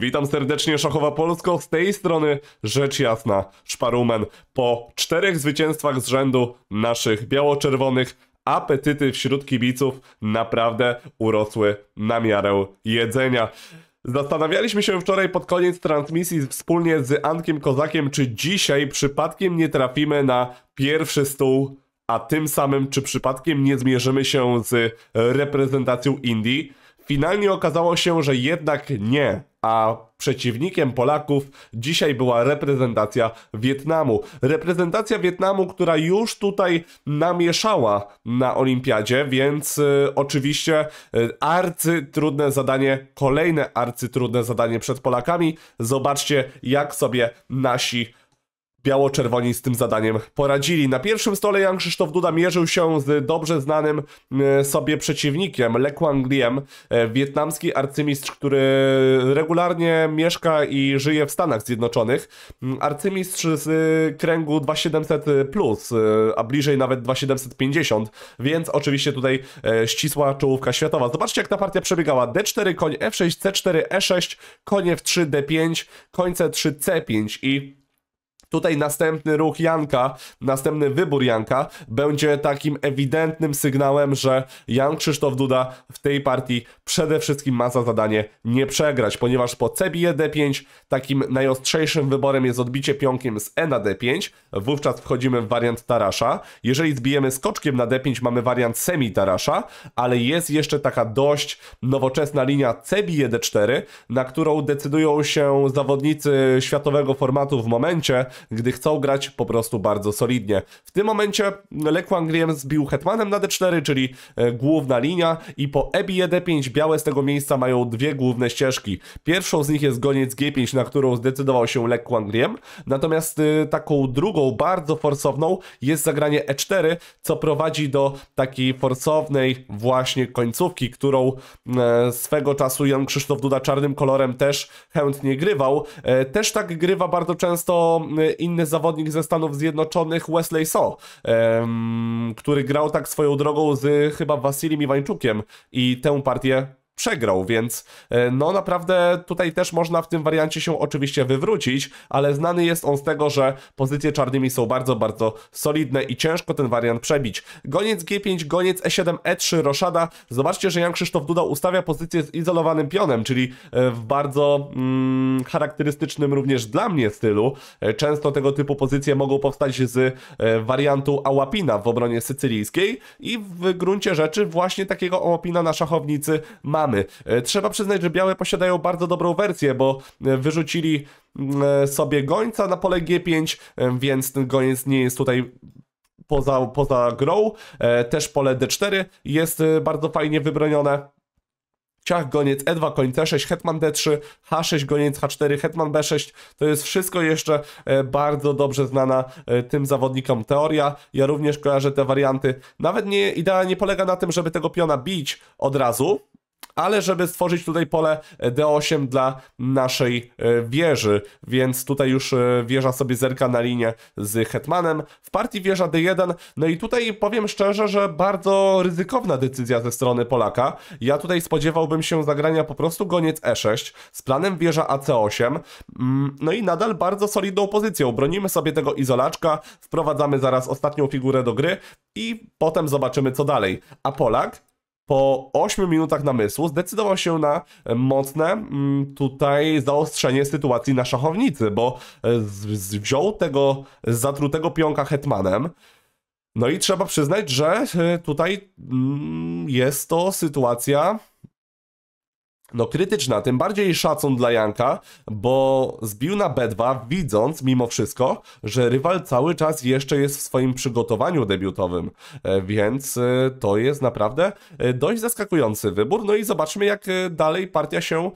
Witam serdecznie Szachowa Polsko, z tej strony rzecz jasna Szparumen. Po czterech zwycięstwach z rzędu naszych biało-czerwonych apetyty wśród kibiców naprawdę urosły na miarę jedzenia. Zastanawialiśmy się wczoraj pod koniec transmisji wspólnie z Ankiem Kozakiem, czy dzisiaj przypadkiem nie trafimy na pierwszy stół, a tym samym czy przypadkiem nie zmierzymy się z reprezentacją Indii. Finalnie okazało się, że jednak nie, a przeciwnikiem Polaków dzisiaj była reprezentacja Wietnamu. Reprezentacja Wietnamu, która już tutaj namieszała na olimpiadzie, więc y, oczywiście y, arcytrudne zadanie, kolejne arcytrudne zadanie przed Polakami. Zobaczcie jak sobie nasi biało-czerwoni z tym zadaniem poradzili. Na pierwszym stole Jan Krzysztof Duda mierzył się z dobrze znanym e, sobie przeciwnikiem, Le Quang Liem, e, wietnamski arcymistrz, który regularnie mieszka i żyje w Stanach Zjednoczonych. Mm, arcymistrz z e, kręgu 2700+, a bliżej nawet 2750, więc oczywiście tutaj ścisła czołówka światowa. Zobaczcie jak ta partia przebiegała. D4, koń F6, C4, E6, konie w 3 D5, koń C3, C5 i Tutaj następny ruch Janka, następny wybór Janka będzie takim ewidentnym sygnałem, że Jan Krzysztof Duda w tej partii przede wszystkim ma za zadanie nie przegrać, ponieważ po CBE D5 takim najostrzejszym wyborem jest odbicie pionkiem z E na D5, wówczas wchodzimy w wariant Tarasza. Jeżeli zbijemy skoczkiem na D5 mamy wariant semi Tarasza, ale jest jeszcze taka dość nowoczesna linia CBE D4, na którą decydują się zawodnicy światowego formatu w momencie, gdy chcą grać po prostu bardzo solidnie. W tym momencie Lekwan Griem zbił Hetmanem na D4, czyli e, główna linia i po EBI D5 białe z tego miejsca mają dwie główne ścieżki. Pierwszą z nich jest goniec G5, na którą zdecydował się Lekwan Griem, natomiast e, taką drugą, bardzo forsowną jest zagranie E4, co prowadzi do takiej forsownej właśnie końcówki, którą e, swego czasu Jan Krzysztof Duda czarnym kolorem też chętnie grywał. Też tak grywa bardzo często inny zawodnik ze Stanów Zjednoczonych, Wesley So, który grał tak swoją drogą z chyba Wasilim Iwańczukiem i tę partię przegrał, więc e, no naprawdę tutaj też można w tym wariancie się oczywiście wywrócić, ale znany jest on z tego, że pozycje czarnymi są bardzo, bardzo solidne i ciężko ten wariant przebić. Goniec G5, goniec E7, E3, Roszada. Zobaczcie, że Jan Krzysztof Duda ustawia pozycję z izolowanym pionem, czyli e, w bardzo mm, charakterystycznym również dla mnie stylu. E, często tego typu pozycje mogą powstać z wariantu Ałapina w obronie sycylijskiej i w gruncie rzeczy właśnie takiego Ałapina na szachownicy mamy gramy. E, trzeba przyznać, że białe posiadają bardzo dobrą wersję, bo e, wyrzucili mm, e, sobie gońca na pole G5, więc ten goniec nie jest tutaj poza, poza grą. Też pole D4 jest bardzo fajnie wybronione. Ciach, goniec E2, koń C6, hetman D3, H6, goniec H4, hetman B6. To jest wszystko jeszcze bardzo dobrze znana tym zawodnikom teoria. Ja również kojarzę te warianty. Nawet nie, idea nie polega na tym, żeby tego piona bić od razu, ale żeby stworzyć tutaj pole e, D8 dla naszej e, wieży, więc tutaj już e, wieża sobie zerka na linię z Hetmanem. W partii wieża D1, no i tutaj powiem szczerze, że bardzo ryzykowna decyzja ze strony Polaka. Ja tutaj spodziewałbym się zagrania po prostu goniec E6 z planem wieża AC8, mm, no i nadal bardzo solidną pozycją. Bronimy sobie tego izolaczka, wprowadzamy zaraz ostatnią figurę do gry i potem zobaczymy co dalej. A Polak po 8 minutach namysłu zdecydował się na e, mocne mm, tutaj zaostrzenie sytuacji na szachownicy, bo e, wziął tego zatrutego pionka hetmanem. No i trzeba przyznać, że e, tutaj mm, jest to sytuacja no krytyczna, tym bardziej szacun dla Janka, bo zbił na B2, widząc mimo wszystko, że rywal cały czas jeszcze jest w swoim przygotowaniu debiutowym, e, więc e, to jest naprawdę e, dość zaskakujący wybór, no i zobaczmy jak dalej partia się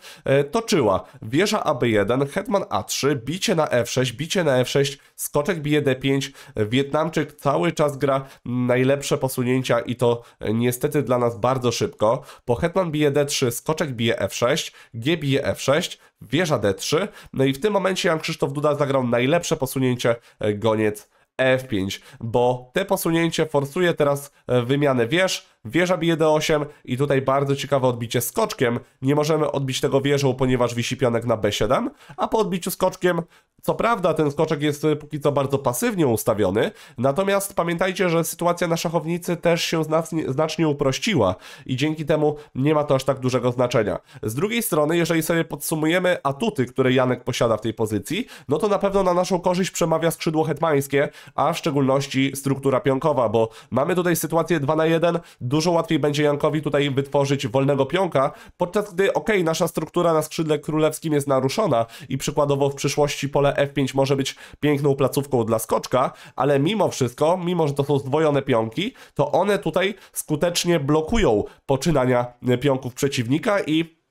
toczyła. Wieża AB1, hetman A3, bicie na F6, bicie na F6, skoczek bije D5, Wietnamczyk cały czas gra najlepsze posunięcia i to niestety dla nas bardzo szybko, po hetman bije D3, skoczek bije F6, G bije F6, wieża D3. No i w tym momencie Jan Krzysztof Duda zagrał najlepsze posunięcie e, goniec F5, bo te posunięcie forsuje teraz e, wymianę wież, Wieża bije D8 i tutaj bardzo ciekawe odbicie skoczkiem. Nie możemy odbić tego wieżą, ponieważ wisi pionek na B7, a po odbiciu skoczkiem, co prawda ten skoczek jest e, póki co bardzo pasywnie ustawiony, natomiast pamiętajcie, że sytuacja na szachownicy też się znacznie, uprościła i dzięki temu nie ma to aż tak dużego znaczenia. Z drugiej strony, jeżeli sobie podsumujemy atuty, które Janek posiada w tej pozycji, no to na pewno na naszą korzyść przemawia skrzydło hetmańskie, a w szczególności struktura pionkowa, bo mamy tutaj sytuację 2 na 1, dużo łatwiej będzie Jankowi tutaj wytworzyć wolnego pionka, podczas gdy okej, okay, nasza struktura na skrzydle królewskim jest naruszona i przykładowo w przyszłości pole F5 może być piękną placówką dla skoczka, ale mimo wszystko, mimo że to są zdwojone pionki, to one tutaj skutecznie blokują poczynania pionków przeciwnika i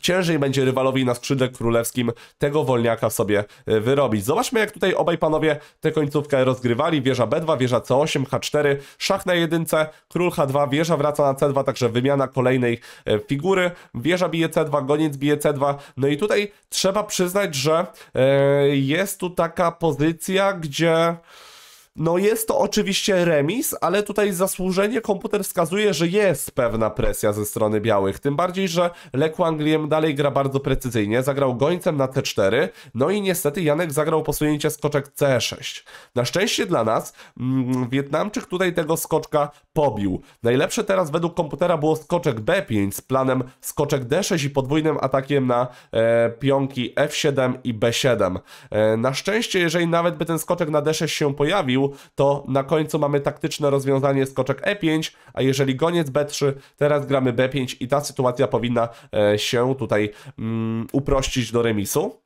ciężej będzie rywalowi na skrzydle królewskim tego wolniaka sobie e, wyrobić. Zobaczmy, jak tutaj obaj panowie tę końcówkę rozgrywali. Wieża B2, wieża C8, H4, szach na jedynce, król H2, wieża wraca na C2, także wymiana kolejnej e, figury. Wieża bije C2, goniec bije C2. No i tutaj trzeba przyznać, że e, jest tu taka pozycja, gdzie... No jest to oczywiście remis, ale tutaj zasłużenie komputer wskazuje, że jest pewna presja ze strony białych. Tym bardziej, że Leku Angliem dalej gra bardzo precyzyjnie, zagrał gońcem na T4, no i niestety Janek zagrał posunięcie skoczek C6. Na szczęście dla nas mm, Wietnamczyk tutaj tego skoczka pobił. Najlepsze teraz według komputera było skoczek B5 z planem skoczek D6 i podwójnym atakiem na e, pionki F7 i B7. E, na szczęście, jeżeli nawet by ten skoczek na D6 się pojawił, to na końcu mamy taktyczne rozwiązanie skoczek E5, a jeżeli goniec B3, teraz gramy B5 i ta sytuacja powinna e, się tutaj um, uprościć do remisu.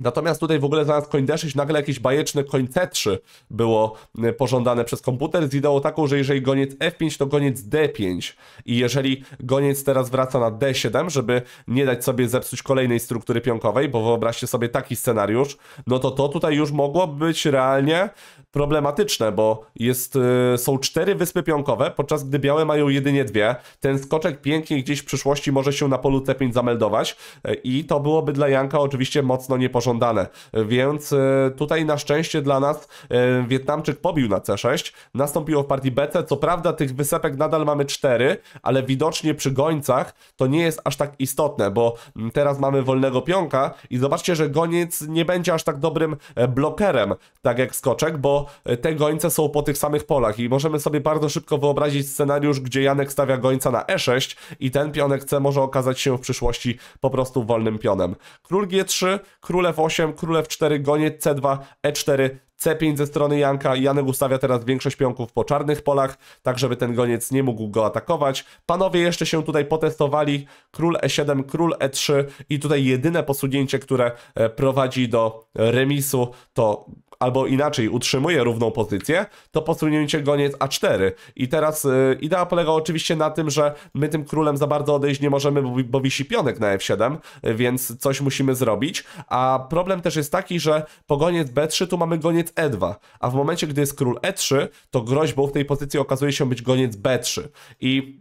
Natomiast tutaj w ogóle zamiast coin D6 nagle jakieś bajeczne coin C3 było e, pożądane przez komputer z ideą taką, że jeżeli goniec F5 to goniec D5 i jeżeli goniec teraz wraca na D7, żeby nie dać sobie zepsuć kolejnej struktury pionkowej, bo wyobraźcie sobie taki scenariusz, no to to tutaj już mogło być realnie problematyczne, bo jest, e, są cztery wyspy pionkowe, podczas gdy białe mają jedynie dwie. Ten skoczek pięknie gdzieś w przyszłości może się na polu C5 zameldować e, i to byłoby dla Janka oczywiście mocno niepożądane pożądane. Więc e, tutaj na szczęście dla nas e, Wietnamczyk pobił na C6. Nastąpiło w partii BC. Co prawda tych wysepek nadal mamy 4, ale widocznie przy gońcach to nie jest aż tak istotne, bo mm, teraz mamy wolnego pionka i zobaczcie, że goniec nie będzie aż tak dobrym e, blokerem, tak jak skoczek, bo te gońce są po tych samych polach i możemy sobie bardzo szybko wyobrazić scenariusz, gdzie Janek stawia gońca na E6 i ten pionek C może okazać się w przyszłości po prostu wolnym pionem. Król G3, królew f król królew 4, goniec c2, e4, C5 ze strony Janka. Janek ustawia teraz większość pionków po czarnych polach, tak żeby ten goniec nie mógł go atakować. Panowie jeszcze się tutaj potestowali. Król E7, król E3 i tutaj jedyne posunięcie, które e, prowadzi do remisu to albo inaczej utrzymuje równą pozycję, to posunięcie goniec A4. I teraz yy, idea polega oczywiście na tym, że my tym królem za bardzo odejść nie możemy, bo, bo wisi pionek na F7, więc coś musimy zrobić. A problem też jest taki, że po goniec B3 tu mamy goniec E2, a w momencie, gdy jest król E3, to groźbą w tej pozycji okazuje się być goniec B3. I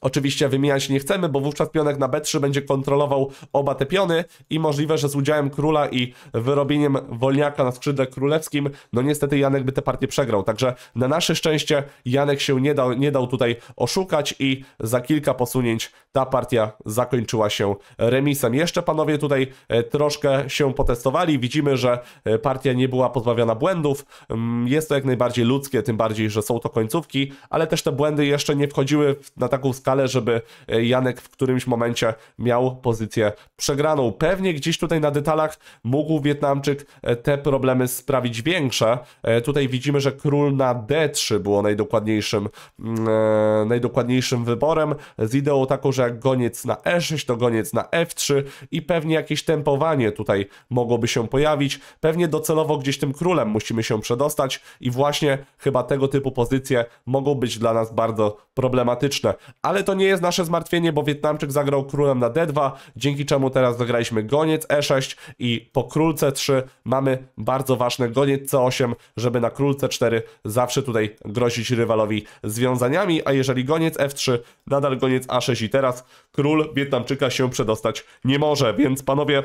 Oczywiście wymieniać nie chcemy, bo wówczas pionek na B3 będzie kontrolował oba te piony i możliwe, że z udziałem króla i wyrobieniem wolniaka na skrzydle królewskim, no niestety Janek by tę partię przegrał. Także na nasze szczęście Janek się nie dał, nie dał tutaj oszukać i za kilka posunięć ta partia zakończyła się remisem. Jeszcze panowie tutaj e, troszkę się potestowali. Widzimy, że e, partia nie była pozbawiona błędów. Mm, jest to jak najbardziej ludzkie, tym bardziej, że są to końcówki, ale też te błędy jeszcze nie wchodziły na taką stale, żeby e, Janek w którymś momencie miał pozycję przegraną. Pewnie gdzieś tutaj na detalach mógł Wietnamczyk e, te problemy sprawić większe. E, tutaj widzimy, że król na D3 było najdokładniejszym, mm, najdokładniejszym wyborem, z ideą taką, że jak goniec na E6, to goniec na F3 i pewnie jakieś tempowanie tutaj mogłoby się pojawić. Pewnie docelowo gdzieś tym królem musimy się przedostać i właśnie chyba tego typu pozycje mogą być dla nas bardzo problematyczne. Ale ale to nie jest nasze zmartwienie, bo Wietnamczyk zagrał królem na D2, dzięki czemu teraz zagraliśmy goniec E6 i po królce 3 mamy bardzo ważne goniec C8, żeby na królce 4 zawsze tutaj grozić rywalowi związaniami, a jeżeli goniec F3, nadal goniec A6 i teraz król Wietnamczyka się przedostać nie może, więc panowie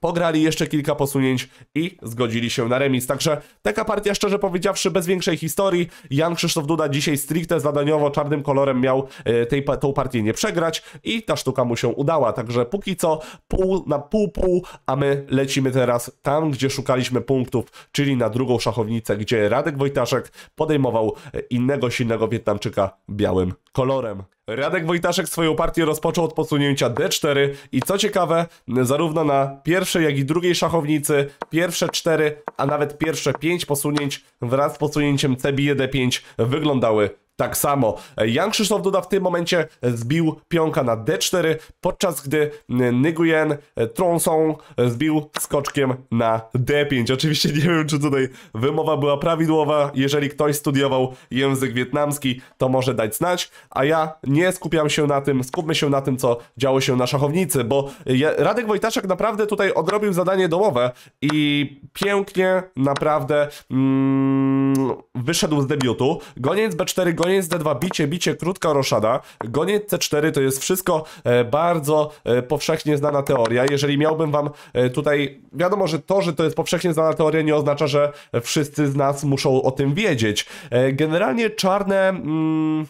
Pograli jeszcze kilka posunięć i zgodzili się na remis. Także taka partia, szczerze powiedziawszy, bez większej historii. Jan Krzysztof Duda dzisiaj stricte zadaniowo czarnym kolorem miał e, tej, tą partię nie przegrać i ta sztuka mu się udała. Także póki co pół na pół-pół, a my lecimy teraz tam, gdzie szukaliśmy punktów, czyli na drugą szachownicę, gdzie Radek Wojtaszek podejmował e, innego silnego Wietnamczyka białym kolorem. Radek Wojtaszek swoją partię rozpoczął od posunięcia D4 i co ciekawe, zarówno na pierwszej, jak i drugiej szachownicy, pierwsze 4, a nawet pierwsze 5 posunięć wraz z posunięciem C D5 wyglądały tak samo. E, Jan Krzysztof Duda w tym momencie e, zbił pionka na D4, podczas gdy Nguyen e, Tronsą zbił skoczkiem na D5. Oczywiście nie wiem, czy tutaj wymowa była prawidłowa. Jeżeli ktoś studiował język wietnamski, to może dać znać, a ja nie skupiam się na tym, skupmy się na tym, co działo się na szachownicy, bo Radek Wojtaszek naprawdę tutaj odrobił zadanie domowe i pięknie naprawdę mm, wyszedł z debiutu. Goniec B4, goniec goniec no D2, bicie, bicie, krótka roszada, goniec C4 to jest wszystko e, bardzo e, powszechnie znana teoria. Jeżeli miałbym wam e, tutaj, wiadomo, że to, że to jest powszechnie znana teoria nie oznacza, że wszyscy z nas muszą o tym wiedzieć. Generalnie czarne mm,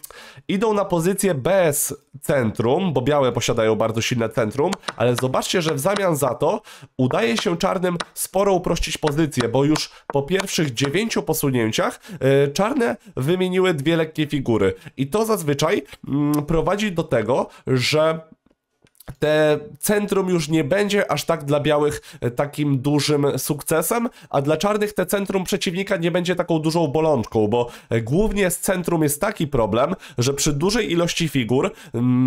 idą na pozycję bez centrum, bo białe posiadają bardzo silne centrum, ale zobaczcie, że w zamian za to udaje się czarnym sporo uprościć pozycję, bo już po pierwszych dziewięciu posunięciach czarne wymieniły dwie lekkie figury. I to zazwyczaj mm, prowadzi do tego, że te centrum już nie będzie aż tak dla białych e, takim dużym sukcesem, a dla czarnych te centrum przeciwnika nie będzie taką dużą bolączką, bo e, głównie z centrum jest taki problem, że przy dużej ilości figur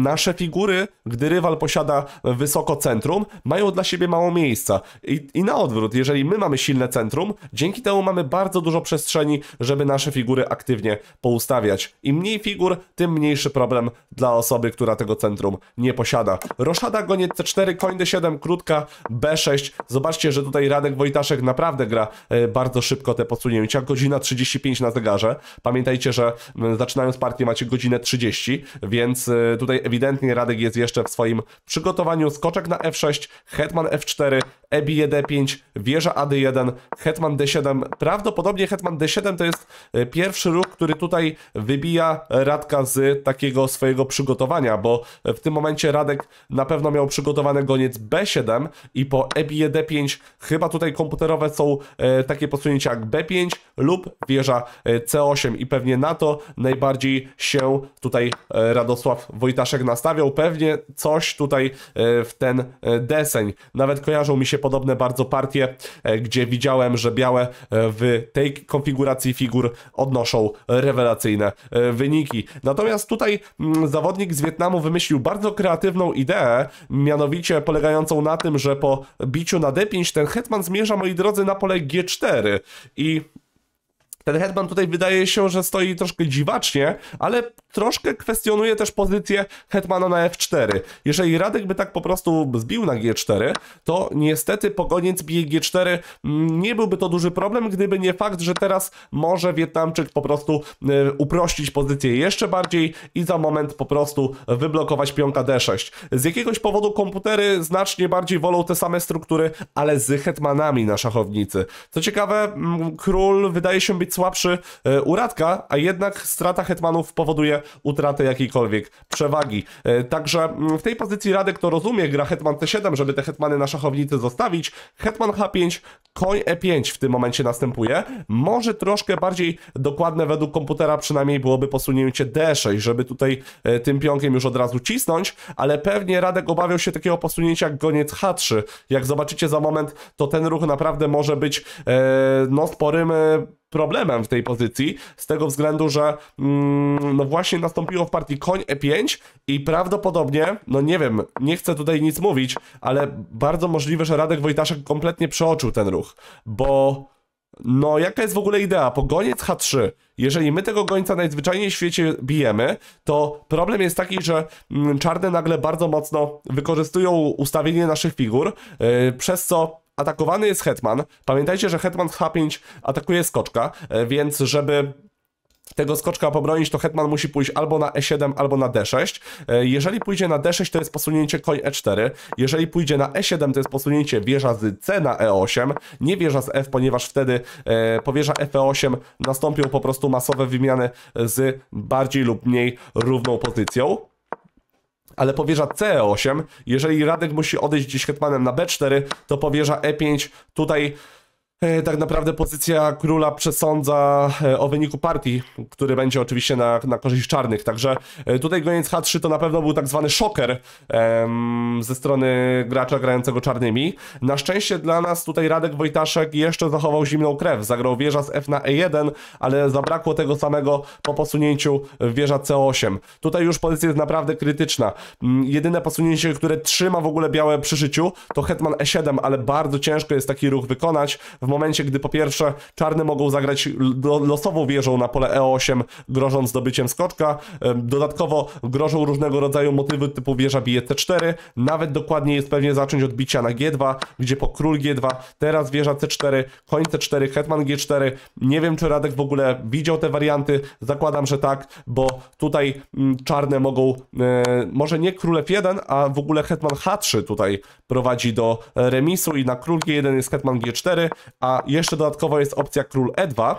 nasze figury, gdy rywal posiada wysoko centrum, mają dla siebie mało miejsca. I, i na odwrót, jeżeli my mamy silne centrum, dzięki temu mamy bardzo dużo przestrzeni, żeby nasze figury aktywnie poustawiać. Im mniej figur, tym mniejszy problem dla osoby, która tego centrum nie posiada. Roszada Goniec C4, koń D7, krótka B6. Zobaczcie, że tutaj Radek Wojtaszek naprawdę gra e, bardzo szybko te posunięcia. Godzina 35 na zegarze. Pamiętajcie, że zaczynając partię macie godzinę 30, więc e, tutaj ewidentnie Radek jest jeszcze w swoim przygotowaniu. Skoczek na F6, hetman F4, EBI d 5 wieża AD1, hetman D7. Prawdopodobnie hetman D7 to jest e, pierwszy ruch, który tutaj wybija Radka z takiego swojego przygotowania, bo e, w tym momencie Radek na pewno miał przygotowany goniec B7 i po EBI D5 chyba tutaj komputerowe są e, takie posunięcia jak B5 lub wieża C8 i pewnie na to najbardziej się tutaj Radosław Wojtaszek nastawiał. Pewnie coś tutaj w ten deseń. Nawet kojarzą mi się podobne bardzo partie, e, gdzie widziałem, że białe e, w tej konfiguracji figur odnoszą rewelacyjne e, wyniki. Natomiast tutaj mm, zawodnik z Wietnamu wymyślił bardzo kreatywną ideę, mianowicie polegającą na tym, że po biciu na D5 ten hetman zmierza, moi drodzy, na pole G4 i ten Hetman tutaj wydaje się, że stoi troszkę dziwacznie, ale troszkę kwestionuje też pozycję Hetmana na F4. Jeżeli Radek by tak po prostu zbił na G4, to niestety pogoniec bije G4. Mm, nie byłby to duży problem, gdyby nie fakt, że teraz może Wietnamczyk po prostu y, uprościć pozycję jeszcze bardziej i za moment po prostu wyblokować pionka D6. Z jakiegoś powodu komputery znacznie bardziej wolą te same struktury, ale z hetmanami na szachownicy. Co ciekawe, mm, król wydaje się być być słabszy e, u Radka, a jednak strata hetmanów powoduje utratę jakiejkolwiek przewagi. E, także mm, w tej pozycji Radek to rozumie, gra hetman C7, żeby te hetmany na szachownicy zostawić. Hetman H5, koń E5 w tym momencie następuje. Może troszkę bardziej dokładne według komputera przynajmniej byłoby posunięcie D6, żeby tutaj e, tym pionkiem już od razu cisnąć, ale pewnie Radek obawiał się takiego posunięcia jak goniec H3. Jak zobaczycie za moment, to ten ruch naprawdę może być no sporym problemem w tej pozycji, z tego względu, że mm, no właśnie nastąpiło w partii koń e5 i prawdopodobnie, no nie wiem, nie chcę tutaj nic mówić, ale bardzo możliwe, że Radek Wojtaszek kompletnie przeoczył ten ruch, bo... No, jaka jest w ogóle idea? Pogoniec H3. Jeżeli my tego gońca najzwyczajniej w świecie bijemy, to problem jest taki, że mm, czarne nagle bardzo mocno wykorzystują ustawienie naszych figur, yy, przez co atakowany jest hetman. Pamiętajcie, że hetman w H5 atakuje skoczka, e, więc żeby tego skoczka pobronić, to hetman musi pójść albo na e7, albo na d6. E, jeżeli pójdzie na d6, to jest posunięcie koń e4. Jeżeli pójdzie na e7, to jest posunięcie wieża z c na e8, nie wieża z f, ponieważ wtedy e, po wieża f8 e nastąpią po prostu masowe wymiany z bardziej lub mniej równą pozycją ale powierza C8. Jeżeli Radek musi odejść gdzieś hetmanem na B4, to powierza E5. Tutaj E, tak naprawdę pozycja króla przesądza e, o wyniku partii, który będzie oczywiście na, na korzyść czarnych. Także e, tutaj goniec H3 to na pewno był tak zwany szoker em, ze strony gracza grającego czarnymi. Na szczęście dla nas tutaj Radek Wojtaszek jeszcze zachował zimną krew. Zagrał wieża z F na E1, ale zabrakło tego samego po posunięciu wieża C8. Tutaj już pozycja jest naprawdę krytyczna. Mm, jedyne posunięcie, które trzyma w ogóle białe przy życiu to hetman E7, ale bardzo ciężko jest taki ruch wykonać. W momencie, gdy po pierwsze czarne mogą zagrać losową wieżą na pole E8, grożąc zdobyciem skoczka. Dodatkowo grożą różnego rodzaju motywy typu wieża bije C4. Nawet dokładniej jest pewnie zacząć od bicia na G2, gdzie po król G2, teraz wieża C4, koń C4, hetman G4. Nie wiem, czy Radek w ogóle widział te warianty. Zakładam, że tak, bo tutaj mm, czarne mogą, e, może nie król F1, a w ogóle hetman H3 tutaj prowadzi do remisu i na król G1 jest hetman G4, a jeszcze dodatkowo jest opcja król e2.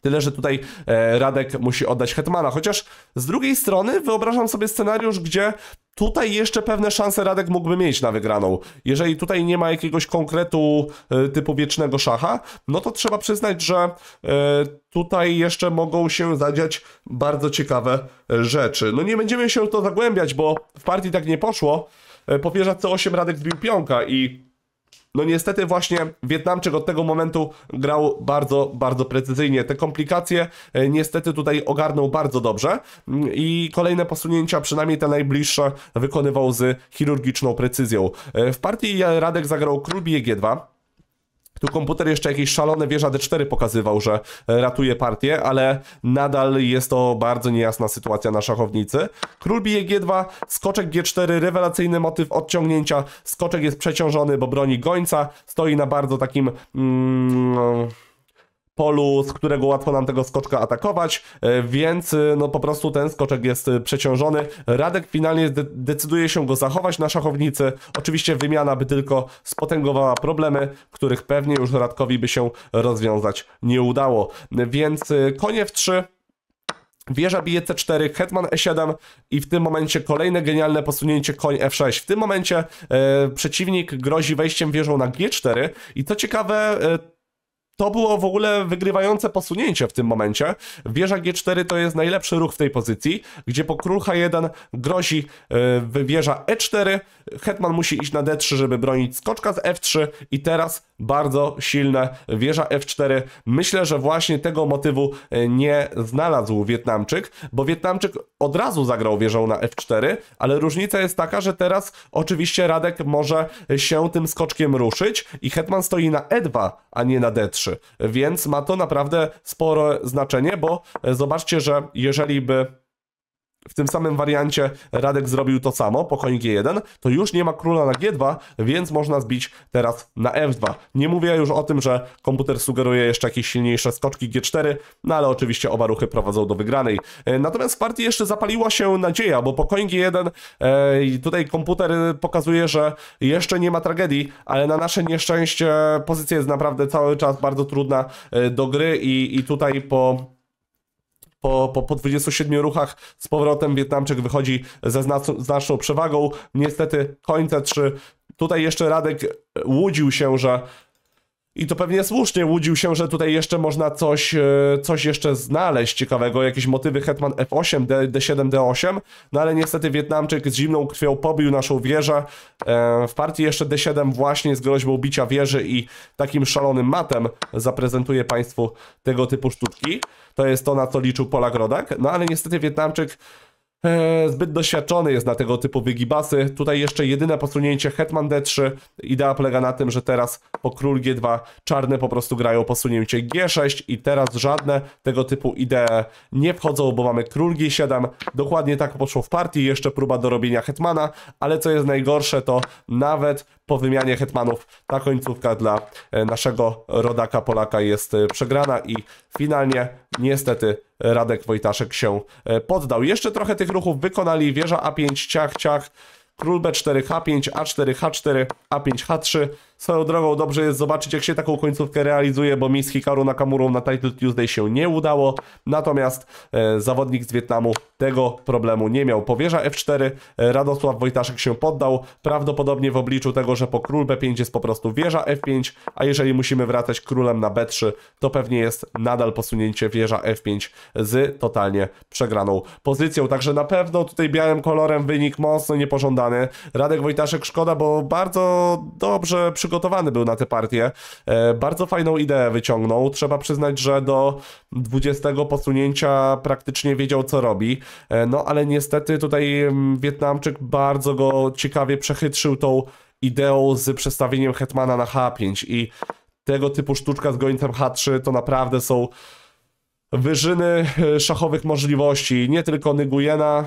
Tyle, że tutaj e, Radek musi oddać Hetmana, chociaż z drugiej strony wyobrażam sobie scenariusz, gdzie tutaj jeszcze pewne szanse Radek mógłby mieć na wygraną. Jeżeli tutaj nie ma jakiegoś konkretu e, typu wiecznego szacha, no to trzeba przyznać, że e, tutaj jeszcze mogą się zadziać bardzo ciekawe rzeczy. No nie będziemy się w to zagłębiać, bo w partii tak nie poszło. Powierza co 8 Radek zbił pionka i no niestety właśnie Wietnamczyk od tego momentu grał bardzo, bardzo precyzyjnie. Te komplikacje e, niestety tutaj ogarnął bardzo dobrze mm, i kolejne posunięcia, przynajmniej te najbliższe, wykonywał z chirurgiczną precyzją. E, w partii Radek zagrał król bg 2 tu komputer jeszcze jakieś szalone wieża D4 pokazywał, że e, ratuje partię, ale nadal jest to bardzo niejasna sytuacja na szachownicy. Król bije G2, skoczek G4, rewelacyjny motyw odciągnięcia. Skoczek jest przeciążony, bo broni gońca. Stoi na bardzo takim... Mm, polu, z którego łatwo nam tego skoczka atakować, e, więc e, no po prostu ten skoczek jest e, przeciążony. Radek finalnie de decyduje się go zachować na szachownicy. Oczywiście wymiana by tylko spotęgowała problemy, których pewnie już Radkowi by się rozwiązać nie udało. Więc konie w 3. Wieża bije C4, Hetman E7 i w tym momencie kolejne genialne posunięcie koń F6. W tym momencie e, przeciwnik grozi wejściem wieżą na G4 i co ciekawe... E, to było w ogóle wygrywające posunięcie w tym momencie. Wieża G4 to jest najlepszy ruch w tej pozycji, gdzie po król H1 grozi yy, wieża E4, hetman musi iść na D3, żeby bronić skoczka z F3 i teraz bardzo silne wieża F4. Myślę, że właśnie tego motywu e, nie znalazł Wietnamczyk, bo Wietnamczyk od razu zagrał wieżą na F4, ale różnica jest taka, że teraz oczywiście Radek może się tym skoczkiem ruszyć i hetman stoi na E2, a nie na D3 więc ma to naprawdę spore znaczenie, bo e, zobaczcie, że jeżeli by w tym samym wariancie Radek zrobił to samo po koń G1, to już nie ma króla na G2, więc można zbić teraz na F2. Nie mówię już o tym, że komputer sugeruje jeszcze jakieś silniejsze skoczki G4, no ale oczywiście oba ruchy prowadzą do wygranej. E, natomiast w partii jeszcze zapaliła się nadzieja, bo po koń G1 e, i tutaj komputer pokazuje, że jeszcze nie ma tragedii, ale na nasze nieszczęście pozycja jest naprawdę cały czas bardzo trudna e, do gry i, i tutaj po po, po, po 27 ruchach z powrotem Wietnamczyk wychodzi ze znaczną przewagą. Niestety końce 3. Tutaj jeszcze Radek łudził się, że i to pewnie słusznie łudził się, że tutaj jeszcze można coś, e, coś jeszcze znaleźć ciekawego, jakieś motywy Hetman F8, D, D7, D8, no ale niestety Wietnamczyk z zimną krwią pobił naszą wieżę. E, w partii jeszcze D7 właśnie z groźbą bicia wieży i takim szalonym matem zaprezentuję Państwu tego typu sztuki. To jest to, na co liczył Polak Rodak, no ale niestety Wietnamczyk Eee, zbyt doświadczony jest na tego typu wygibasy. Tutaj jeszcze jedyne posunięcie Hetman D3. Idea polega na tym, że teraz po król G2 czarne po prostu grają posunięcie G6 i teraz żadne tego typu idee nie wchodzą, bo mamy król G7. Dokładnie tak poszło w partii. Jeszcze próba dorobienia Hetmana, ale co jest najgorsze to nawet po wymianie Hetmanów ta końcówka dla e, naszego rodaka Polaka jest e, przegrana i finalnie niestety Radek Wojtaszek się e, poddał. Jeszcze trochę tych ruchów wykonali. Wieża A5, ciach, ciach. Król B4, H5, A4, H4, A5, H3. Swoją drogą dobrze jest zobaczyć, jak się taką końcówkę realizuje, bo mi z Hikaru Nakamurą na Title Tuesday się nie udało. Natomiast e, zawodnik z Wietnamu tego problemu nie miał. Powierza F4, e, Radosław Wojtaszek się poddał, prawdopodobnie w obliczu tego, że po król B5 jest po prostu wieża F5, a jeżeli musimy wracać królem na B3, to pewnie jest nadal posunięcie wieża F5 z totalnie przegraną pozycją. Także na pewno tutaj białym kolorem wynik mocno niepożądany. Radek Wojtaszek szkoda, bo bardzo dobrze przy przygotowany był na tę partię. E, bardzo fajną ideę wyciągnął. Trzeba przyznać, że do 20 posunięcia praktycznie wiedział, co robi. E, no ale niestety tutaj mm, Wietnamczyk bardzo go ciekawie przechytrzył tą ideą z przestawieniem Hetmana na H5 i tego typu sztuczka z gońcem H3 to naprawdę są wyżyny e, szachowych możliwości, nie tylko Nygujena,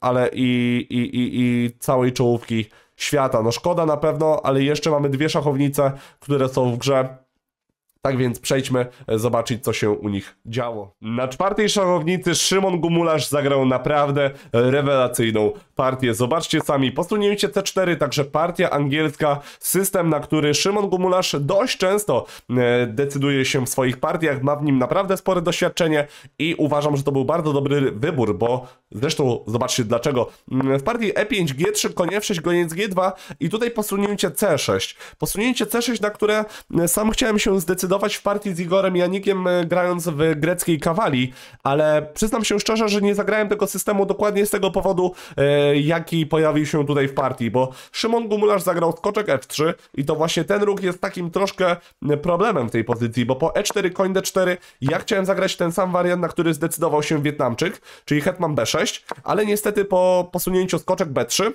ale i, i, i, i całej czołówki świata. No szkoda na pewno, ale jeszcze mamy dwie szachownice, które są w grze. Tak więc przejdźmy e, zobaczyć, co się u nich działo. Na czwartej szachownicy Szymon Gumularz zagrał naprawdę rewelacyjną partię. Zobaczcie sami, posunięcie C4, także partia angielska, system, na który Szymon Gumulasz dość często e, decyduje się w swoich partiach, ma w nim naprawdę spore doświadczenie i uważam, że to był bardzo dobry wybór, bo zresztą zobaczcie dlaczego. Mm, w partii E5, G3, konie F6, goniec G2 i tutaj posunięcie C6. Posunięcie C6, na które e, sam chciałem się zdecydować w partii z Igorem Janikiem, e, grając w greckiej kawali, ale przyznam się szczerze, że nie zagrałem tego systemu dokładnie z tego powodu, jaki pojawił się tutaj w partii, bo Szymon Gumularz zagrał skoczek F3 i to właśnie ten ruch jest takim troszkę problemem w tej pozycji, bo po E4, koń D4 ja chciałem zagrać ten sam wariant, na który zdecydował się Wietnamczyk, czyli hetman B6, ale niestety po posunięciu skoczek B3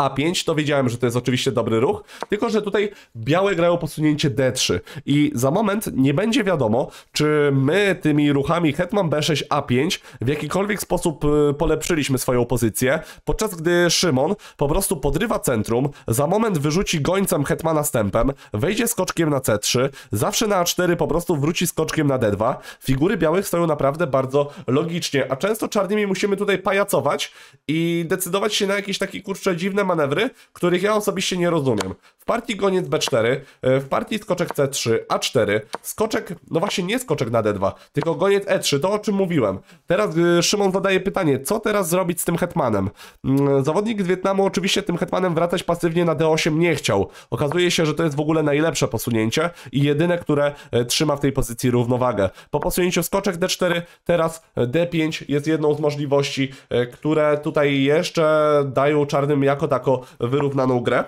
a5, to wiedziałem, że to jest oczywiście dobry ruch, tylko że tutaj białe grają posunięcie D3 i za moment nie będzie wiadomo, czy my tymi ruchami hetman B6, A5 w jakikolwiek sposób y, polepszyliśmy swoją pozycję, podczas gdy Szymon po prostu podrywa centrum, za moment wyrzuci gońcem hetmana stępem, wejdzie skoczkiem na C3, zawsze na A4 po prostu wróci skoczkiem na D2. Figury białych stoją naprawdę bardzo logicznie, a często czarnymi musimy tutaj pajacować i decydować się na jakieś takie kurcze dziwne manewry, których ja osobiście nie rozumiem partii goniec B4, e, w partii skoczek C3, A4, skoczek, no właśnie nie skoczek na D2, tylko goniec E3, to o czym mówiłem. Teraz e, Szymon zadaje pytanie, co teraz zrobić z tym hetmanem? Mm, zawodnik z Wietnamu oczywiście tym hetmanem wracać pasywnie na D8 nie chciał. Okazuje się, że to jest w ogóle najlepsze posunięcie i jedyne, które e, trzyma w tej pozycji równowagę. Po posunięciu skoczek D4, teraz D5 jest jedną z możliwości, które tutaj jeszcze dają czarnym jako tako wyrównaną grę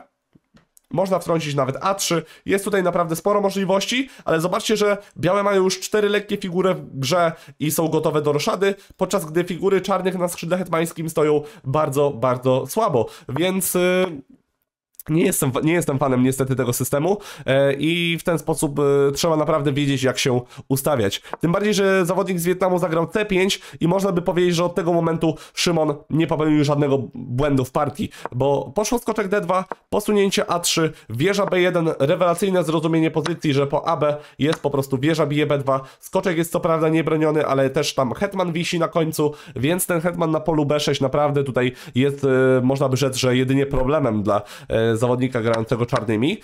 można wtrącić nawet A3. Jest tutaj naprawdę sporo możliwości, ale zobaczcie, że białe mają już cztery lekkie figury w grze i są gotowe do roszady, podczas gdy figury czarnych na skrzydle hetmańskim stoją bardzo, bardzo słabo. Więc... Yy nie jestem, nie jestem fanem niestety tego systemu e, i w ten sposób e, trzeba naprawdę wiedzieć, jak się ustawiać. Tym bardziej, że zawodnik z Wietnamu zagrał C5 i można by powiedzieć, że od tego momentu Szymon nie popełnił żadnego błędu w partii, bo poszło skoczek D2, posunięcie A3, wieża B1, rewelacyjne zrozumienie pozycji, że po AB jest po prostu wieża bije B2, skoczek jest co prawda niebroniony, ale też tam hetman wisi na końcu, więc ten hetman na polu B6 naprawdę tutaj jest, e, można by rzec, że jedynie problemem dla zawodnika grającego czarnymi.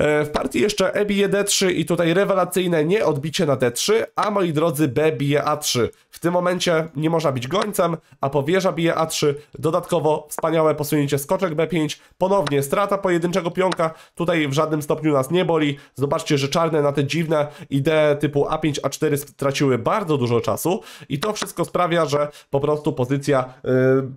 E, w partii jeszcze e bije d3 i tutaj rewelacyjne nie odbicie na d3, a moi drodzy b bije a3. W tym momencie nie można być gońcem, a powierza bije a3. Dodatkowo wspaniałe posunięcie skoczek b5. Ponownie strata pojedynczego pionka. Tutaj w żadnym stopniu nas nie boli. Zobaczcie, że czarne na te dziwne idee typu a5, a4 straciły bardzo dużo czasu i to wszystko sprawia, że po prostu pozycja yy,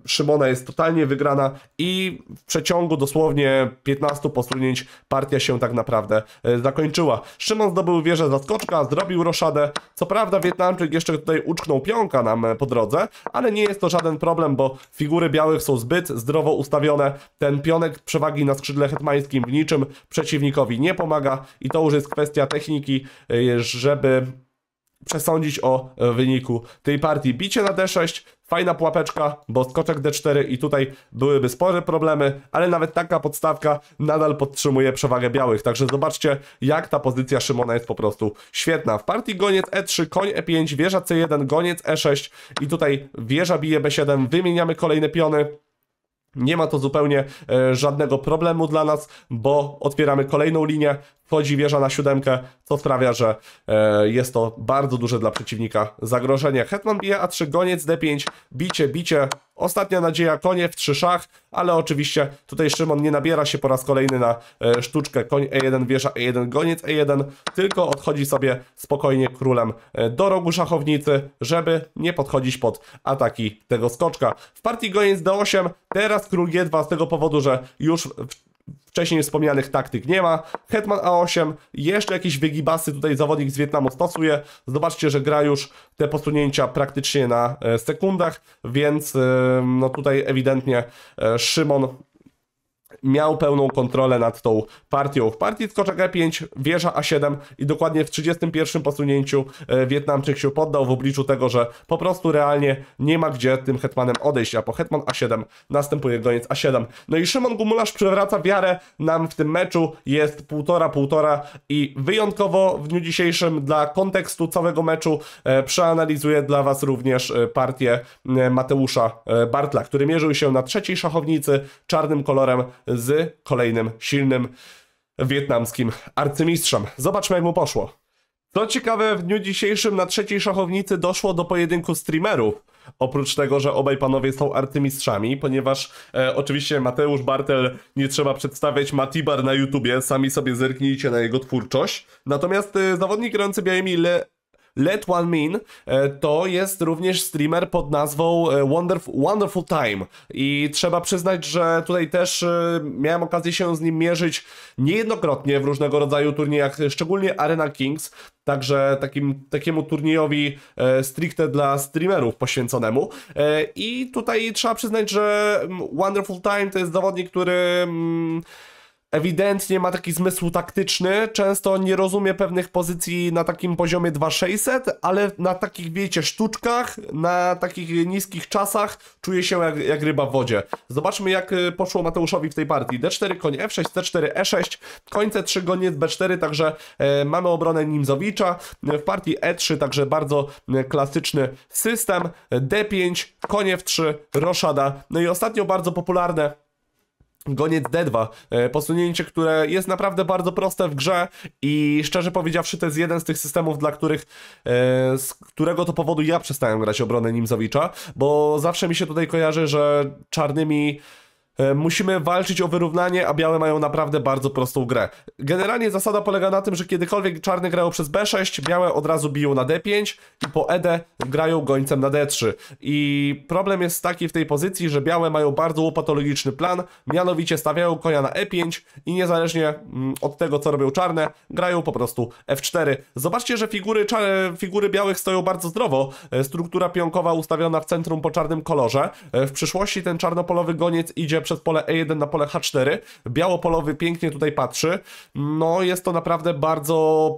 Szymona jest totalnie wygrana i w przeciągu dosłownie 15 posunięć partia się tak naprawdę e, zakończyła. Szymon zdobył wieżę zaskoczka, zrobił roszadę. Co prawda Wietnamczyk jeszcze tutaj uczknął pionka nam e, po drodze, ale nie jest to żaden problem, bo figury białych są zbyt zdrowo ustawione. Ten pionek przewagi na skrzydle hetmańskim w niczym przeciwnikowi nie pomaga i to już jest kwestia techniki, e, żeby przesądzić o wyniku tej partii. Bicie na D6 Fajna pułapeczka, bo skoczek D4 i tutaj byłyby spore problemy, ale nawet taka podstawka nadal podtrzymuje przewagę białych. Także zobaczcie, jak ta pozycja Szymona jest po prostu świetna. W partii goniec E3, koń E5, wieża C1, goniec E6 i tutaj wieża bije B7, wymieniamy kolejne piony. Nie ma to zupełnie e, żadnego problemu dla nas, bo otwieramy kolejną linię wchodzi wieża na siódemkę, co sprawia, że e, jest to bardzo duże dla przeciwnika zagrożenie. Hetman bije A3, goniec D5, bicie, bicie, ostatnia nadzieja, konie w 3 szach, ale oczywiście tutaj Szymon nie nabiera się po raz kolejny na e, sztuczkę koń E1, wieża E1, goniec E1, tylko odchodzi sobie spokojnie królem e, do rogu szachownicy, żeby nie podchodzić pod ataki tego skoczka. W partii goniec D8, teraz król G2 z tego powodu, że już w Wcześniej wspomnianych taktyk nie ma. Hetman A8, jeszcze jakieś wygibasy tutaj zawodnik z Wietnamu stosuje. Zobaczcie, że gra już te posunięcia praktycznie na e, sekundach, więc e, no tutaj ewidentnie e, Szymon miał pełną kontrolę nad tą partią. W partii skoczek E5, wieża A7 i dokładnie w 31 posunięciu e, Wietnamczyk się poddał w obliczu tego, że po prostu realnie nie ma gdzie tym hetmanem odejść, a po hetman A7 następuje goniec A7. No i Szymon Gumularz przywraca wiarę nam w tym meczu, jest półtora, półtora i wyjątkowo w dniu dzisiejszym dla kontekstu całego meczu e, przeanalizuję dla Was również e, partię Mateusza Bartla, który mierzył się na trzeciej szachownicy czarnym kolorem z kolejnym silnym wietnamskim arcymistrzem. Zobaczmy, jak mu poszło. Co ciekawe, w dniu dzisiejszym na trzeciej szachownicy doszło do pojedynku streamerów. Oprócz tego, że obaj panowie są artymistrzami, ponieważ e, oczywiście Mateusz Bartel nie trzeba przedstawiać Matibar na YouTubie, sami sobie zerknijcie na jego twórczość. Natomiast e, zawodnik grający białymi le Let One Min e, to jest również streamer pod nazwą e, Wonderful, Wonderful Time i trzeba przyznać, że tutaj też e, miałem okazję się z nim mierzyć niejednokrotnie w różnego rodzaju turniejach, szczególnie Arena Kings, Także takim, takiemu turniejowi e, stricte dla streamerów poświęconemu. E, I tutaj trzeba przyznać, że mm, Wonderful Time to jest zawodnik, który. Mm, ewidentnie ma taki zmysł taktyczny, często nie rozumie pewnych pozycji na takim poziomie 2600, ale na takich, wiecie, sztuczkach, na takich niskich czasach czuje się jak, jak ryba w wodzie. Zobaczmy jak y, poszło Mateuszowi w tej partii. D4, koń F6, C4, E6, końce 3 goniec B4, także e, mamy obronę Nimzowicza. W partii E3, także bardzo e, klasyczny system. D5, konie w 3, roszada. No i ostatnio bardzo popularne Goniec D2, e, posunięcie, które jest naprawdę bardzo proste w grze i szczerze powiedziawszy to jest jeden z tych systemów, dla których, e, z którego to powodu ja przestałem grać obronę Nimzowicza, bo zawsze mi się tutaj kojarzy, że czarnymi E, musimy walczyć o wyrównanie, a białe mają naprawdę bardzo prostą grę. Generalnie zasada polega na tym, że kiedykolwiek czarne grają przez B6, białe od razu biją na D5 i po ED grają gońcem na D3. I problem jest taki w tej pozycji, że białe mają bardzo łopatologiczny plan, mianowicie stawiają konia na E5 i niezależnie mm, od tego, co robią czarne, grają po prostu F4. Zobaczcie, że figury, figury białych stoją bardzo zdrowo. E, struktura pionkowa ustawiona w centrum po czarnym kolorze. E, w przyszłości ten czarnopolowy goniec idzie przez pole E1 na pole H4. Białopolowy pięknie tutaj patrzy. No jest to naprawdę bardzo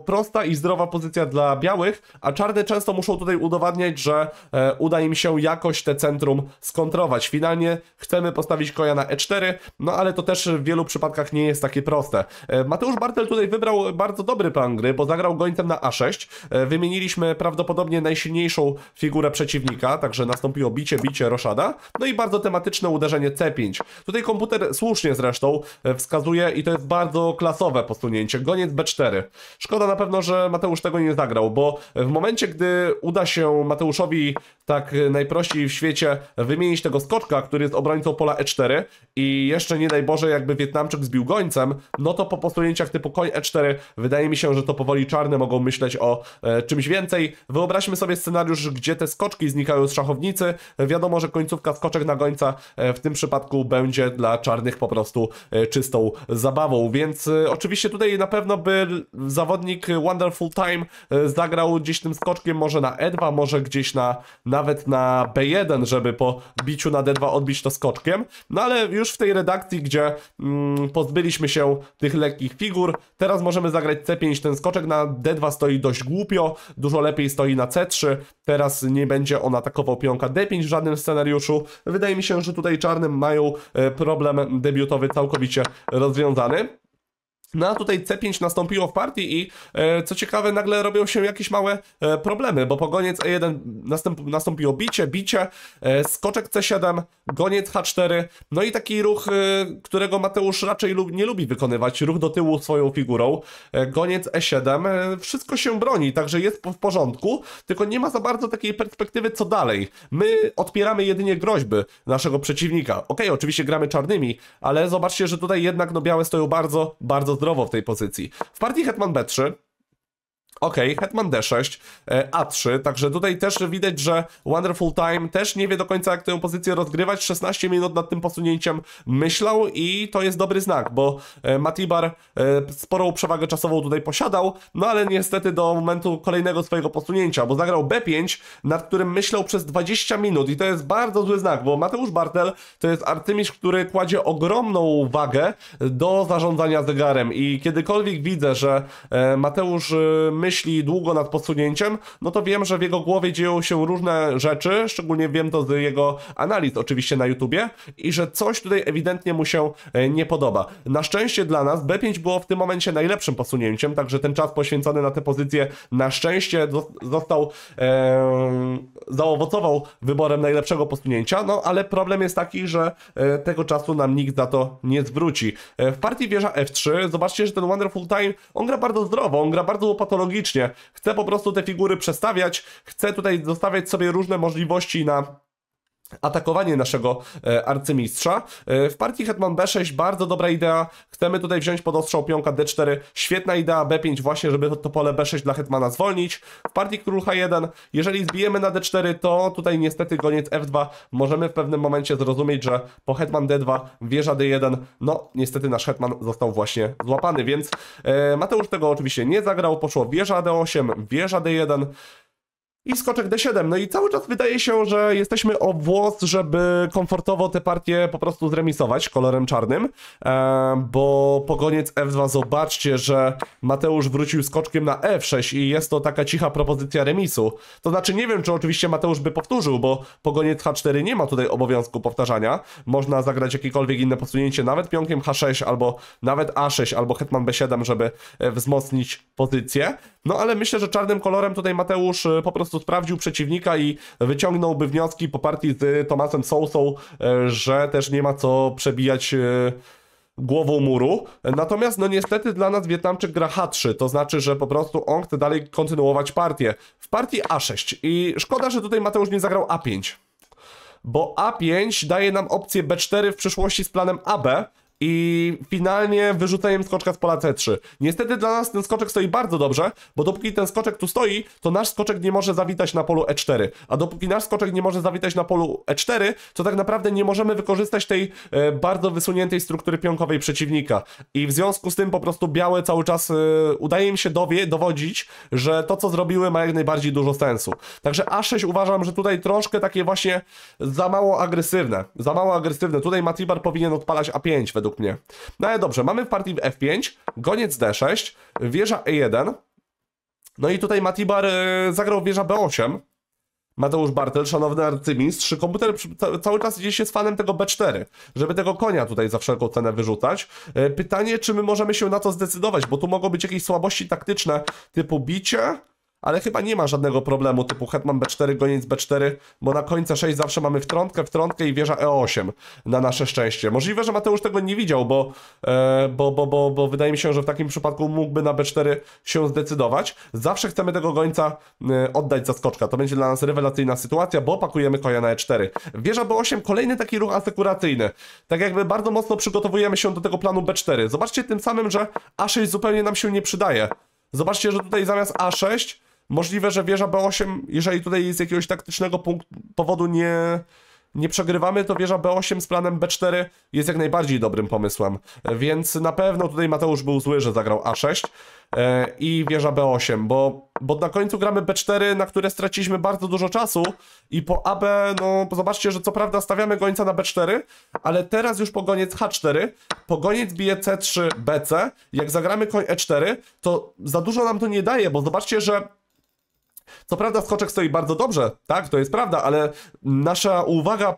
prosta i zdrowa pozycja dla białych, a czarne często muszą tutaj udowadniać, że e, uda im się jakoś te centrum skontrować. Finalnie chcemy postawić koja na E4, no ale to też w wielu przypadkach nie jest takie proste. E, Mateusz Bartel tutaj wybrał bardzo dobry plan gry, bo zagrał gońcem na A6. E, wymieniliśmy prawdopodobnie najsilniejszą figurę przeciwnika, także nastąpiło bicie, bicie Roszada. No i bardzo tematyczne uderzenie C5. Tutaj komputer słusznie zresztą e, wskazuje i to jest bardzo klasowe posunięcie. Goniec B4. Szkoda na pewno, że Mateusz tego nie zagrał, bo w momencie, gdy uda się Mateuszowi tak e, najprościej w świecie wymienić tego skoczka, który jest obrońcą pola E4 i jeszcze nie daj Boże jakby Wietnamczyk zbił gońcem, no to po posunięciach typu koń E4 wydaje mi się, że to powoli czarne mogą myśleć o e, czymś więcej. Wyobraźmy sobie scenariusz, gdzie te skoczki znikają z szachownicy. Wiadomo, że końcówka skoczek na gońca e, w tym przypadku będzie będzie dla czarnych po prostu e, czystą zabawą. Więc e, oczywiście tutaj na pewno by zawodnik Wonderful Time e, zagrał gdzieś tym skoczkiem może na E2, może gdzieś na nawet na B1, żeby po biciu na D2 odbić to skoczkiem. No ale już w tej redakcji, gdzie mm, pozbyliśmy się tych lekkich figur, teraz możemy zagrać C5. Ten skoczek na D2 stoi dość głupio, dużo lepiej stoi na C3. Teraz nie będzie on atakował pionka D5 w żadnym scenariuszu. Wydaje mi się, że tutaj czarnym mają E, problem debiutowy całkowicie rozwiązany. No a tutaj C5 nastąpiło w partii i e, co ciekawe nagle robią się jakieś małe e, problemy, bo po goniec E1 nastąpiło bicie, bicie, e, skoczek C7, goniec H4, no i taki ruch, którego Mateusz raczej lub, nie lubi wykonywać, ruch do tyłu swoją figurą, goniec E7, wszystko się broni, także jest w porządku, tylko nie ma za bardzo takiej perspektywy co dalej. My odpieramy jedynie groźby naszego przeciwnika. Okej, okay, oczywiście gramy czarnymi, ale zobaczcie, że tutaj jednak no białe stoją bardzo, bardzo zdrowo w tej pozycji. W partii Hetman B3 OK, Hetman D6, e, A3, także tutaj też widać, że Wonderful Time też nie wie do końca jak tę pozycję rozgrywać, 16 minut nad tym posunięciem myślał i to jest dobry znak, bo e, Matibar e, sporą przewagę czasową tutaj posiadał, no ale niestety do momentu kolejnego swojego posunięcia, bo zagrał B5, nad którym myślał przez 20 minut i to jest bardzo zły znak, bo Mateusz Bartel to jest artymistrz, który kładzie ogromną wagę do zarządzania zegarem i kiedykolwiek widzę, że Mateusz myśli myśli długo nad posunięciem, no to wiem, że w jego głowie dzieją się różne rzeczy, szczególnie wiem to z jego analiz oczywiście na YouTubie i że coś tutaj ewidentnie mu się e, nie podoba. Na szczęście dla nas B5 było w tym momencie najlepszym posunięciem, także ten czas poświęcony na tę pozycję na szczęście został, e, zaowocował wyborem najlepszego posunięcia, no ale problem jest taki, że e, tego czasu nam nikt za to nie zwróci. E, w partii wieża F3, zobaczcie, że ten Wonderful Time, on gra bardzo zdrowo, on gra bardzo patologicznie, Chcę po prostu te figury przestawiać, chcę tutaj zostawiać sobie różne możliwości na atakowanie naszego e, arcymistrza. E, w partii Hetman B6 bardzo dobra idea. Chcemy tutaj wziąć pod ostrzał pionka D4. Świetna idea B5 właśnie, żeby to pole B6 dla Hetmana zwolnić. W partii król H1, jeżeli zbijemy na D4, to tutaj niestety goniec F2 możemy w pewnym momencie zrozumieć, że po Hetman D2, wieża D1, no niestety nasz Hetman został właśnie złapany, więc e, Mateusz tego oczywiście nie zagrał. Poszło wieża D8, wieża D1, i skoczek D7. No i cały czas wydaje się, że jesteśmy o włos, żeby komfortowo te partie po prostu zremisować kolorem czarnym, e, bo pogoniec F2 zobaczcie, że Mateusz wrócił skoczkiem na F6 i jest to taka cicha propozycja remisu. To znaczy nie wiem, czy oczywiście Mateusz by powtórzył, bo pogoniec H4 nie ma tutaj obowiązku powtarzania. Można zagrać jakiekolwiek inne posunięcie, nawet pionkiem H6 albo nawet A6 albo hetman B7, żeby e, wzmocnić pozycję. No ale myślę, że czarnym kolorem tutaj Mateusz e, po prostu prostu sprawdził przeciwnika i wyciągnąłby wnioski po partii z Tomasem Sousą, e, że też nie ma co przebijać e, głową muru. Natomiast, no niestety dla nas Wietnamczyk gra H3, to znaczy, że po prostu on chce dalej kontynuować partię. W partii A6 i szkoda, że tutaj Mateusz nie zagrał A5. Bo A5 daje nam opcję B4 w przyszłości z planem AB, i finalnie wyrzuceniem skoczka z pola C3. Niestety dla nas ten skoczek stoi bardzo dobrze, bo dopóki ten skoczek tu stoi, to nasz skoczek nie może zawitać na polu E4. A dopóki nasz skoczek nie może zawitać na polu E4, to tak naprawdę nie możemy wykorzystać tej e, bardzo wysuniętej struktury pionkowej przeciwnika. I w związku z tym po prostu białe cały czas e, udaje im się dowie, dowodzić, że to co zrobiły ma jak najbardziej dużo sensu. Także A6 uważam, że tutaj troszkę takie właśnie za mało agresywne. Za mało agresywne. Tutaj Matibar powinien odpalać A5 według według mnie. No ale dobrze, mamy w partii F5, goniec D6, wieża E1. No i tutaj Matibar y, zagrał wieża B8. Mateusz Bartel, szanowny arcymistrz, komputer cały czas gdzieś jest fanem tego B4, żeby tego konia tutaj za wszelką cenę wyrzucać. Y, pytanie, czy my możemy się na to zdecydować, bo tu mogą być jakieś słabości taktyczne typu bicie, ale chyba nie ma żadnego problemu typu hetman b4, goniec b4, bo na końca 6 zawsze mamy wtrątkę, wtrątkę i wieża e8 na nasze szczęście. Możliwe, że Mateusz tego nie widział, bo, e, bo, bo, bo, bo wydaje mi się, że w takim przypadku mógłby na b4 się zdecydować. Zawsze chcemy tego gońca e, oddać za skoczka. To będzie dla nas rewelacyjna sytuacja, bo pakujemy koja na e4. Wieża b8, kolejny taki ruch asekuracyjny. Tak jakby bardzo mocno przygotowujemy się do tego planu b4. Zobaczcie tym samym, że a6 zupełnie nam się nie przydaje. Zobaczcie, że tutaj zamiast a6 Możliwe, że wieża B8, jeżeli tutaj z jakiegoś taktycznego punktu, powodu nie, nie przegrywamy, to wieża B8 z planem B4 jest jak najbardziej dobrym pomysłem. Więc na pewno tutaj Mateusz był zły, że zagrał A6 e, i wieża B8, bo, bo na końcu gramy B4, na które straciliśmy bardzo dużo czasu i po AB, no zobaczcie, że co prawda stawiamy gońca na B4, ale teraz już pogoniec H4, pogoniec bije C3, BC, jak zagramy koń E4, to za dużo nam to nie daje, bo zobaczcie, że co prawda skoczek stoi bardzo dobrze, tak, to jest prawda, ale nasza uwaga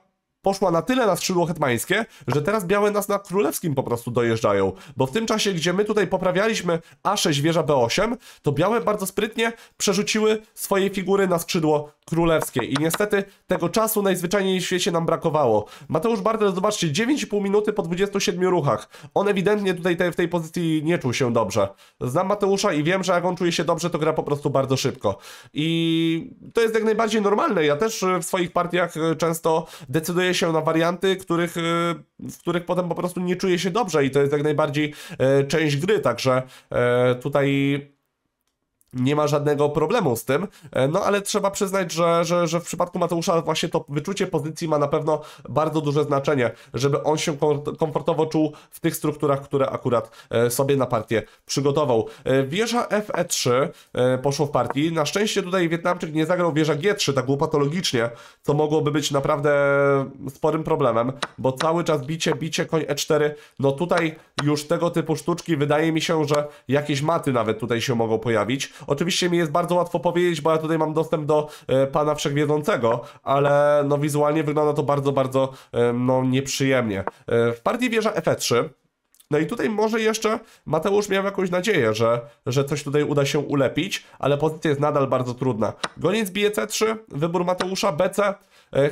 poszła na tyle na skrzydło hetmańskie, że teraz białe nas na królewskim po prostu dojeżdżają. Bo w tym czasie, gdzie my tutaj poprawialiśmy A6 wieża B8, to białe bardzo sprytnie przerzuciły swoje figury na skrzydło królewskie. I niestety tego czasu najzwyczajniej w świecie nam brakowało. Mateusz Bartel, zobaczcie, 9,5 minuty po 27 ruchach. On ewidentnie tutaj te, w tej pozycji nie czuł się dobrze. Znam Mateusza i wiem, że jak on czuje się dobrze, to gra po prostu bardzo szybko. I to jest jak najbardziej normalne. Ja też w swoich partiach często decyduję się się na warianty, których, y, w których potem po prostu nie czuje się dobrze i to jest jak najbardziej e, część gry, także e, tutaj nie ma żadnego problemu z tym, e, no ale trzeba przyznać, że, że, że w przypadku Mateusza właśnie to wyczucie pozycji ma na pewno bardzo duże znaczenie, żeby on się komfortowo czuł w tych strukturach, które akurat e, sobie na partię przygotował. E, wieża FE3 poszło w partii, na szczęście tutaj Wietnamczyk nie zagrał wieża G3 tak łopatologicznie, co mogłoby być naprawdę sporym problemem, bo cały czas bicie, bicie, koń E4, no tutaj już tego typu sztuczki wydaje mi się, że jakieś maty nawet tutaj się mogą pojawić, Oczywiście mi jest bardzo łatwo powiedzieć, bo ja tutaj mam dostęp do e, Pana Wszechwiedzącego, ale no wizualnie wygląda to bardzo, bardzo e, no, nieprzyjemnie. E, Partii wieża F3. No i tutaj może jeszcze Mateusz miał jakąś nadzieję, że, że coś tutaj uda się ulepić, ale pozycja jest nadal bardzo trudna. Goniec bije C3, wybór Mateusza, BC,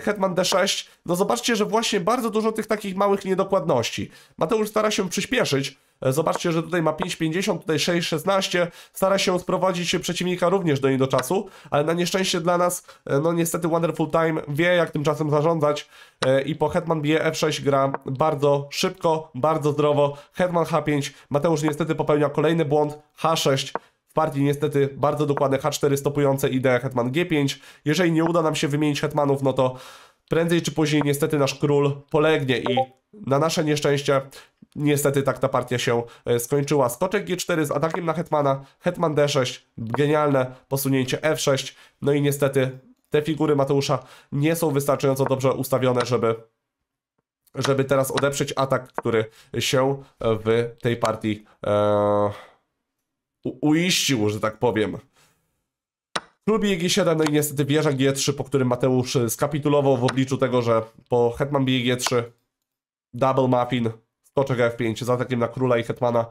Hetman D6. No zobaczcie, że właśnie bardzo dużo tych takich małych niedokładności. Mateusz stara się przyspieszyć, E, zobaczcie, że tutaj ma 5,50, tutaj 6,16. Stara się sprowadzić przeciwnika również do niej do czasu, ale na nieszczęście dla nas, e, no niestety Wonderful Time wie jak tym czasem zarządzać e, i po Hetman bije F6 gra bardzo szybko, bardzo zdrowo. Hetman H5, Mateusz niestety popełnia kolejny błąd, H6 partii niestety bardzo dokładne H4 stopujące ideę Hetman G5. Jeżeli nie uda nam się wymienić Hetmanów, no to prędzej czy później niestety nasz król polegnie i na nasze nieszczęście niestety tak ta partia się e, skończyła. Skoczek G4 z atakiem na Hetmana, Hetman D6, genialne posunięcie F6, no i niestety te figury Mateusza nie są wystarczająco dobrze ustawione, żeby żeby teraz odeprzeć atak, który się w tej partii e, uiścił, że tak powiem klubie G7 no i niestety wieża G3, po którym Mateusz e, skapitulował w obliczu tego, że po Hetman bije G3, double muffin, skoczek F5 z atakiem na króla i Hetmana.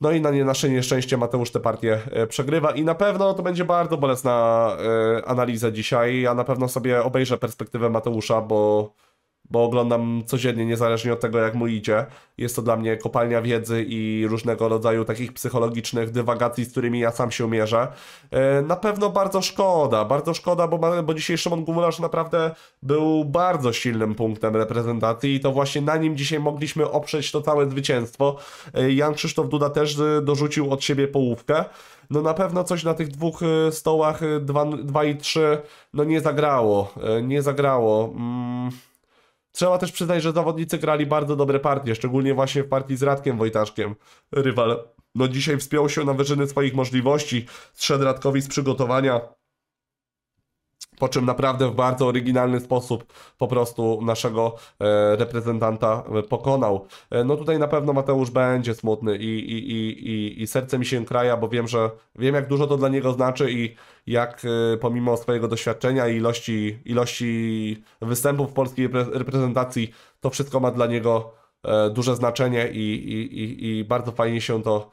No i na nie nasze nieszczęście Mateusz tę partię e, przegrywa i na pewno to będzie bardzo bolesna e, analiza dzisiaj. Ja na pewno sobie obejrzę perspektywę Mateusza, bo bo oglądam codziennie, niezależnie od tego, jak mu idzie. Jest to dla mnie kopalnia wiedzy i różnego rodzaju takich psychologicznych dywagacji, z którymi ja sam się mierzę. E, na pewno bardzo szkoda, bardzo szkoda, bo, bo dzisiaj Szymon Gumularz naprawdę był bardzo silnym punktem reprezentacji i to właśnie na nim dzisiaj mogliśmy oprzeć to całe zwycięstwo. E, Jan Krzysztof Duda też dorzucił od siebie połówkę no na pewno coś na tych dwóch e, stołach 2 i 3 no nie zagrało, nie zagrało. Mm. Trzeba też przyznać, że zawodnicy grali bardzo dobre partie, szczególnie właśnie w partii z Radkiem Wojtaszkiem. Rywal no dzisiaj wspiął się na wyżyny swoich możliwości, zszedł Radkowi z przygotowania, po czym naprawdę w bardzo oryginalny sposób po prostu naszego e, reprezentanta e, pokonał. E, no tutaj na pewno Mateusz będzie smutny i, i, i, i, serce mi się kraja, bo wiem, że wiem jak dużo to dla niego znaczy i jak pomimo swojego doświadczenia i ilości, ilości występów w polskiej reprezentacji, to wszystko ma dla niego duże znaczenie i, i, i, i bardzo fajnie się to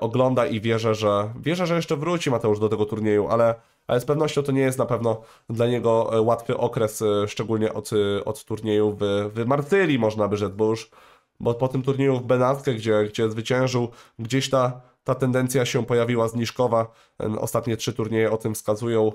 ogląda i wierzę, że wierzę, że jeszcze wróci Mateusz do tego turnieju, ale ale z pewnością to nie jest na pewno dla niego e, łatwy okres, e, szczególnie od, e, od turnieju w, w można by rzec, bo już bo po tym turnieju w Benatkę, gdzie, gdzie zwyciężył, gdzieś ta, ta tendencja się pojawiła zniżkowa. Ostatnie trzy turnieje o tym wskazują.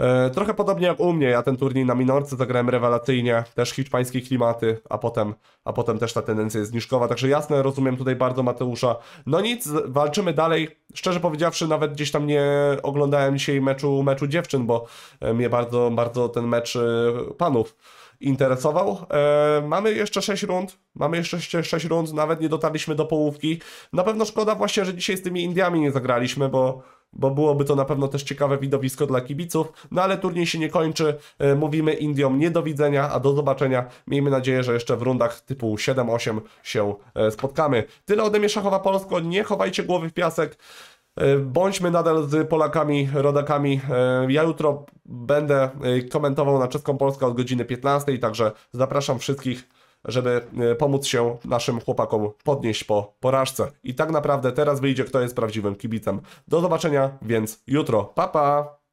E, trochę podobnie jak u mnie, ja ten turniej na minorce zagrałem rewelacyjnie, też hiszpańskie klimaty, a potem, a potem też ta tendencja jest zniżkowa, także jasne, rozumiem tutaj bardzo Mateusza. No nic, walczymy dalej, szczerze powiedziawszy nawet gdzieś tam nie oglądałem dzisiaj meczu, meczu dziewczyn, bo e, mnie bardzo, bardzo ten mecz e, panów interesował. E, mamy jeszcze 6 rund, mamy jeszcze 6 rund, nawet nie dotarliśmy do połówki. Na pewno szkoda właśnie, że dzisiaj z tymi Indiami nie zagraliśmy, bo bo byłoby to na pewno też ciekawe widowisko dla kibiców. No ale turniej się nie kończy. E, mówimy Indiom nie do widzenia, a do zobaczenia. Miejmy nadzieję, że jeszcze w rundach typu 7-8 się e, spotkamy. Tyle ode mnie Szachowa Polsko. Nie chowajcie głowy w piasek. E, bądźmy nadal z Polakami, rodakami. E, ja jutro będę e, komentował na Czeską Polskę od godziny 15, także zapraszam wszystkich, żeby pomóc się naszym chłopakom podnieść po porażce. I tak naprawdę teraz wyjdzie, kto jest prawdziwym kibicem. Do zobaczenia więc jutro. Pa, pa!